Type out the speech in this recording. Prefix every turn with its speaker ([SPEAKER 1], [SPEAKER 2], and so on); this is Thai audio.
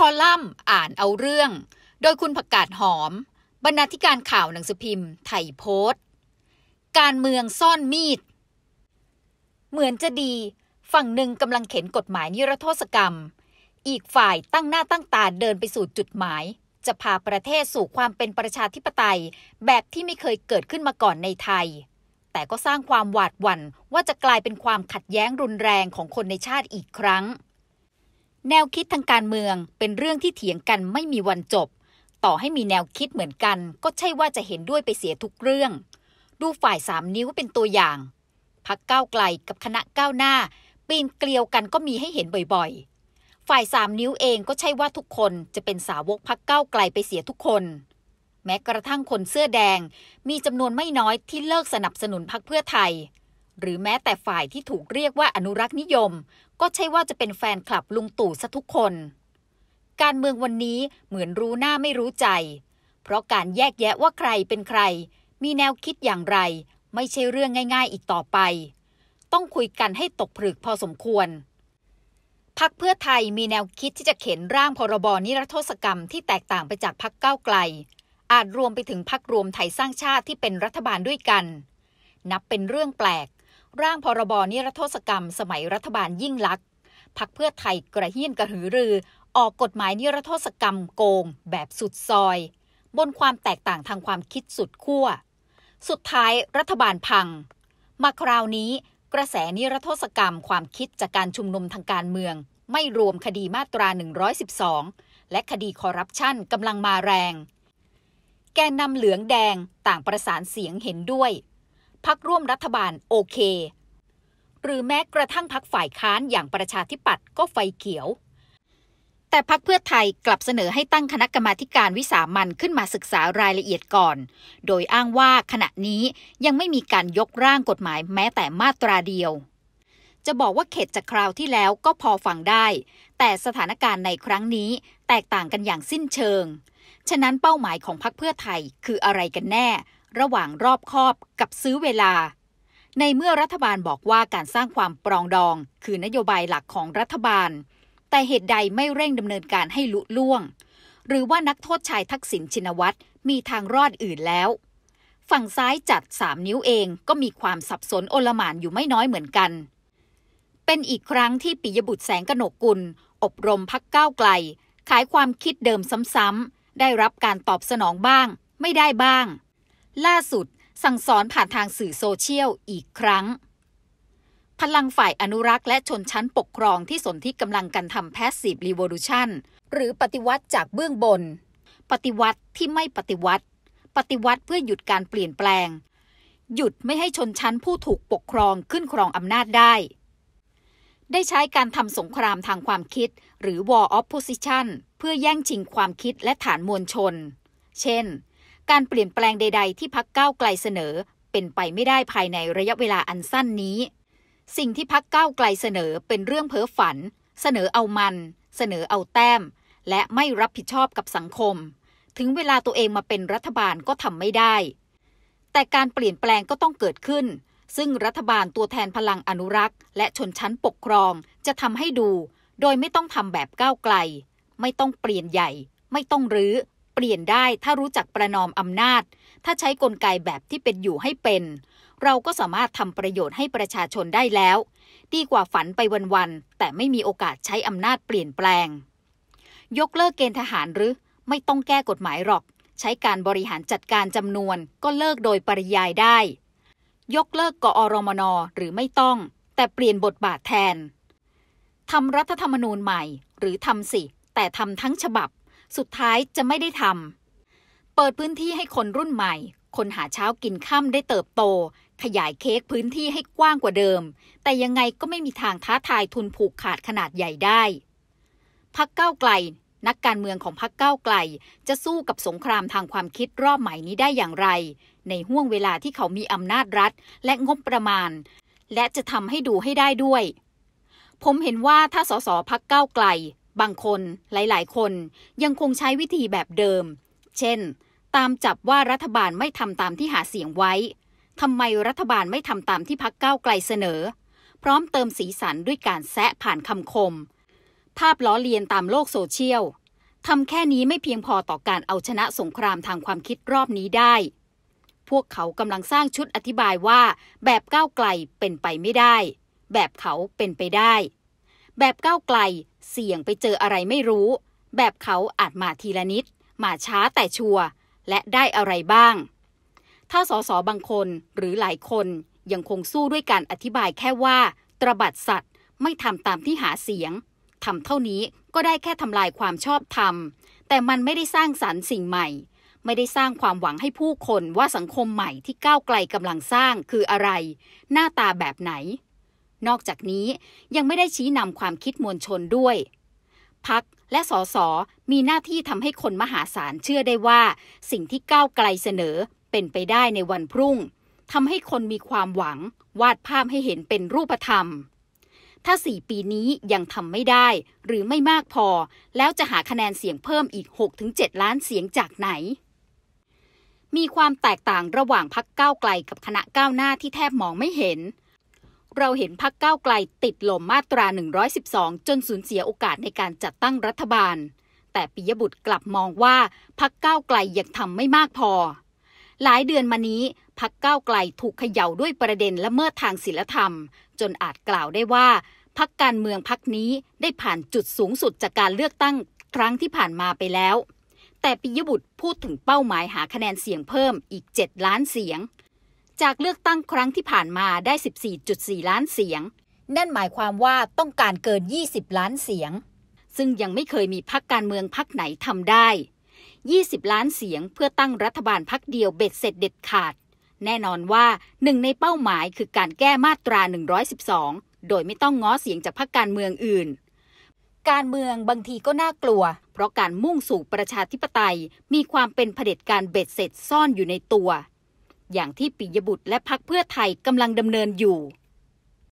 [SPEAKER 1] คอลัมน์อ่านเอาเรื่อง โดยคุณผักกาดหอม บรรณาธิการข่าวหนังสือพิมพ์ไทยโพสต์ การเมืองซ่อนมีด เหมือนจะดี ฝั่งหนึ่งกำลังเข็นกฎหมายนิรโทษกรรม อีกฝ่ายตั้งหน้าตั้งตาเดินไปสู่จุดหมาย จะพาประเทศสู่ความเป็นประชาธิปไตย แบบที่ไม่เคยเกิดขึ้นมาก่อนในไทย แต่ก็สร้างความหวาดหวั่นว่าจะกลายเป็นความขัดแย้งรุนแรงของคนในชาติอีกครั้งแนวคิดทางการเมืองเป็นเรื่องที่เถียงกันไม่มีวันจบ ต่อให้มีแนวคิดเหมือนกันก็ใช่ว่าจะเห็นด้วยไปเสียทุกเรื่อง ดูฝ่ายสามนิ้วเป็นตัวอย่าง พักก้าวไกลกับคณะก้าวหน้า ปีนเกลียวกันก็มีให้เห็นบ่อยๆ ฝ่ายสามนิ้วเองก็ใช่ว่าทุกคนจะเป็นสาวกพักก้าวไกลไปเสียทุกคน แม้กระทั่งคนเสื้อแดงมีจำนวนไม่น้อยที่เลิกสนับสนุนพักเพื่อไทยหรือแม้แต่ฝ่ายที่ถูกเรียกว่าอนุรักษ์นิยม ก็ใช่ว่าจะเป็นแฟนคลับลุงตู่ซะทุกคน การเมืองวันนี้เหมือนรู้หน้าไม่รู้ใจ เพราะการแยกแยะว่าใครเป็นใครมีแนวคิดอย่างไร ไม่ใช่เรื่องง่าย ๆ อีกต่อไป ต้องคุยกันให้ตกผลึกพอสมควร พักเพื่อไทยมีแนวคิดที่จะเข็นร่างพรบนิรโทษกรรมที่แตกต่างไปจากพักเก้าไกล อาจรวมไปถึงพักรวมไทยสร้างชาติที่เป็นรัฐบาลด้วยกัน นับเป็นเรื่องแปลกร่างพรบนิรโทษกรรม สมัยรัฐบาลยิ่งลักษณ์พักเพื่อไทยกระเฮี้ยนกระหือรือออกกฎหมายนิรโทษกรรมโกงแบบสุดซอย บนความแตกต่างทางความคิดสุดขั้วสุดท้ายรัฐบาลพัง มาคราวนี้กระแสนิรโทษกรรมความคิดจากการชุมนุมทางการเมืองไม่รวมคดีมาตรา112และคดีคอร์รัปชันกำลังมาแรง แกนนำเหลืองแดงต่างประสานเสียงเห็นด้วยพักร่วมรัฐบาลโอเค หรือแม้กระทั่งพักฝ่ายค้านอย่างประชาธิปัตย์ก็ไฟเขียว แต่พักเพื่อไทยกลับเสนอให้ตั้งคณะกรรมาการวิสามันขึ้นมาศึกษารายละเอียดก่อน โดยอ้างว่าขณะนี้ยังไม่มีการยกร่างกฎหมายแม้แต่มาตราเดียว จะบอกว่าเข็ดจากคราวที่แล้วก็พอฟังได้ แต่สถานการณ์ในครั้งนี้แตกต่างกันอย่างสิ้นเชิง ฉะนั้นเป้าหมายของพักเพื่อไทยคืออะไรกันแน่ระหว่างรอบคอบกับซื้อเวลา ในเมื่อรัฐบาลบอกว่าการสร้างความปรองดอง คือนโยบายหลักของรัฐบาล แต่เหตุใดไม่เร่งดำเนินการให้ลุล่วง หรือว่านักโทษชายทักษิณชินวัตรมีทางรอดอื่นแล้ว ฝั่งซ้ายจัดสามนิ้วเองก็มีความสับสนโอลหม่านอยู่ไม่น้อยเหมือนกัน เป็นอีกครั้งที่ปิยบุตรแสงกนกกุล อบรมพักก้าวไกล ขายความคิดเดิมซ้ำๆได้รับการตอบสนองบ้าง ไม่ได้บ้างล่าสุดสั่งสอนผ่านทางสื่อโซเชียลอีกครั้ง พลังฝ่ายอนุรักษ์และชนชั้นปกครองที่สนธิกำลังกันทำแพสซีฟรีโวลูชันหรือปฏิวัติจากเบื้องบน ปฏิวัติที่ไม่ปฏิวัติ ปฏิวัติเพื่อหยุดการเปลี่ยนแปลง หยุดไม่ให้ชนชั้นผู้ถูกปกครองขึ้นครองอำนาจได้ ได้ใช้การทำสงครามทางความคิด หรือ war of position เพื่อแย่งชิงความคิดและฐานมวลชน เช่นการเปลี่ยนแปลงใดๆ ที่พักก้าวไกลเสนอ เป็นไปไม่ได้ภายในระยะเวลาอันสั้นนี้ สิ่งที่พักก้าวไกลเสนอเป็นเรื่องเพ้อฝัน เสนอเอามัน เสนอเอาแต้ม และไม่รับผิดชอบกับสังคม ถึงเวลาตัวเองมาเป็นรัฐบาลก็ทำไม่ได้ แต่การเปลี่ยนแปลงก็ต้องเกิดขึ้น ซึ่งรัฐบาลตัวแทนพลังอนุรักษ์ และชนชั้นปกครองจะทำให้ดู โดยไม่ต้องทำแบบก้าวไกล ไม่ต้องเปลี่ยนใหญ่ ไม่ต้องรื้อเปลี่ยนได้ถ้ารู้จักประนอมอำนาจ ถ้าใช้กลไกแบบที่เป็นอยู่ให้เป็น เราก็สามารถทำประโยชน์ให้ประชาชนได้แล้ว ดีกว่าฝันไปวันๆแต่ไม่มีโอกาสใช้อำนาจเปลี่ยนแปลง ยกเลิกเกณฑ์ทหารหรือ ไม่ต้องแก้กฎหมายหรอก ใช้การบริหารจัดการจำนวน ก็เลิกโดยปริยายได้ ยกเลิกกอรมนหรือไม่ต้อง แต่เปลี่ยนบทบาทแทนทำรัฐธรรมนูญใหม่ หรือทำสิแต่ทำทั้งฉบับสุดท้ายจะไม่ได้ทำ เปิดพื้นที่ให้คนรุ่นใหม่ คนหาเช้ากินข้าได้เติบโต ขยายเค้กพื้นที่ให้กว้างกว่าเดิม แต่ยังไงก็ไม่มีทางท้าทายทุนผูกขาดขนาดใหญ่ได้ พักเก้าไกล นักการเมืองของพักเก้าไกล จะสู้กับสงครามทางความคิดรอบใหม่นี้ได้อย่างไร ในห่วงเวลาที่เขามีอำนาจรัฐและงบประมาณ และจะทำให้ดูให้ได้ด้วย ผมเห็นว่าถ้าสสพักเก้าไกลบางคนหลายๆ คนยังคงใช้วิธีแบบเดิม เช่น ตามจับว่ารัฐบาลไม่ทำตามที่หาเสียงไว้ ทำไมรัฐบาลไม่ทำตามที่พักเก้าไกลเสนอ พร้อมเติมสีสันด้วยการแซะผ่านคำคม ภาพล้อเลียนตามโลกโซเชียลทำแค่นี้ไม่เพียงพอต่อการเอาชนะสงครามทางความคิดรอบนี้ได้ พวกเขากำลังสร้างชุดอธิบายว่า แบบก้าวไกลเป็นไปไม่ได้ แบบเขาเป็นไปได้แบบก้าวไกลเสี่ยงไปเจออะไรไม่รู้ แบบเขาอาจมาทีละนิด มาช้าแต่ชัวร์และได้อะไรบ้าง ถ้าสสบางคนหรือหลายคนยังคงสู้ด้วยการอธิบายแค่ว่า ตระบัดสัตว์ ไม่ทำตามที่หาเสียงทำเท่านี้ก็ได้แค่ทำลายความชอบธรรม แต่มันไม่ได้สร้างสารรค์สิ่งใหม่ ไม่ได้สร้างความหวังให้ผู้คนว่าสังคมใหม่ที่ก้าวไกลกำลังสร้างคืออะไร หน้าตาแบบไหนนอกจากนี้ยังไม่ได้ชี้นำความคิดมวลชนด้วย พักและสสมีหน้าที่ทำให้คนมหาศาลเชื่อได้ว่า สิ่งที่ก้าวไกลเสนอ เป็นไปได้ในวันพรุ่งทำให้คนมีความหวัง วาดภาพให้เห็นเป็นรูปธรรม ถ้าสี่ปีนี้ยังทำไม่ได้หรือไม่มากพอ แล้วจะหาคะแนนเสียงเพิ่มอีก 6-7 ล้านเสียงจากไหน มีความแตกต่างระหว่างพักก้าวไกลกับคณะก้าวหน้าที่แทบมองไม่เห็นเราเห็นพักก้าวไกลติดลมมาตรา 112 จนสูญเสียโอกาสในการจัดตั้งรัฐบาล แต่ปิยบุตรกลับมองว่าพักก้าวไกลยังทำไม่มากพอ หลายเดือนมานี้พักก้าวไกลถูกเขย่าด้วยประเด็นละเมิดทางศิลธรรม จนอาจกล่าวได้ว่า พักการเมืองพักนี้ได้ผ่านจุดสูงสุดจากการเลือกตั้งครั้งที่ผ่านมาไปแล้ว แต่ปิยบุตรพูดถึงเป้าหมายหาคะแนนเสียงเพิ่มอีก 7 ล้านเสียงจากเลือกตั้งครั้งที่ผ่านมาได้ 14.4 ล้านเสียง นั่นหมายความว่าต้องการเกิน 20 ล้านเสียง ซึ่งยังไม่เคยมีพักการเมืองพักไหนทำได้ 20 ล้านเสียงเพื่อตั้งรัฐบาลพักเดียวเบ็ดเสร็จเด็ดขาด แน่นอนว่าหนึ่งในเป้าหมายคือการแก้มาตรา 112 โดยไม่ต้องง้อเสียงจากพักการเมืองอื่น การเมืองบางทีก็น่ากลัว เพราะการมุ่งสู่ประชาธิปไตย มีความเป็นเผด็จการเบ็ดเสร็จซ่อนอยู่ในตัวอย่างที่ปิยบุตรและพักเพื่อไทยกำลังดำเนินอยู่